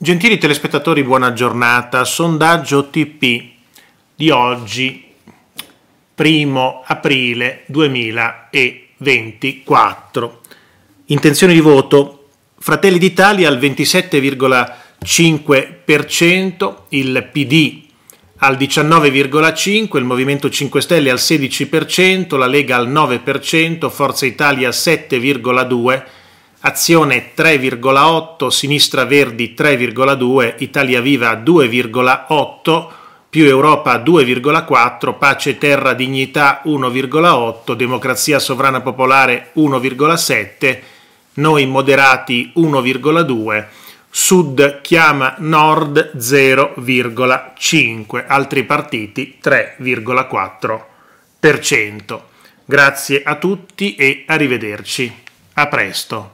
Gentili telespettatori, buona giornata. Sondaggio TP di oggi, primo aprile 2024. Intenzione di voto. Fratelli d'Italia al 27,5%, il PD al 19,5%, il Movimento 5 Stelle al 16%, la Lega al 9%, Forza Italia 7,2%, Azione 3,8, Sinistra Verdi 3,2, Italia Viva 2,8, più Europa 2,4, Pace Terra Dignità 1,8, Democrazia Sovrana Popolare 1,7, Noi Moderati 1,2, Sud chiama Nord 0,5, altri partiti 3,4%. Grazie a tutti e arrivederci. A presto.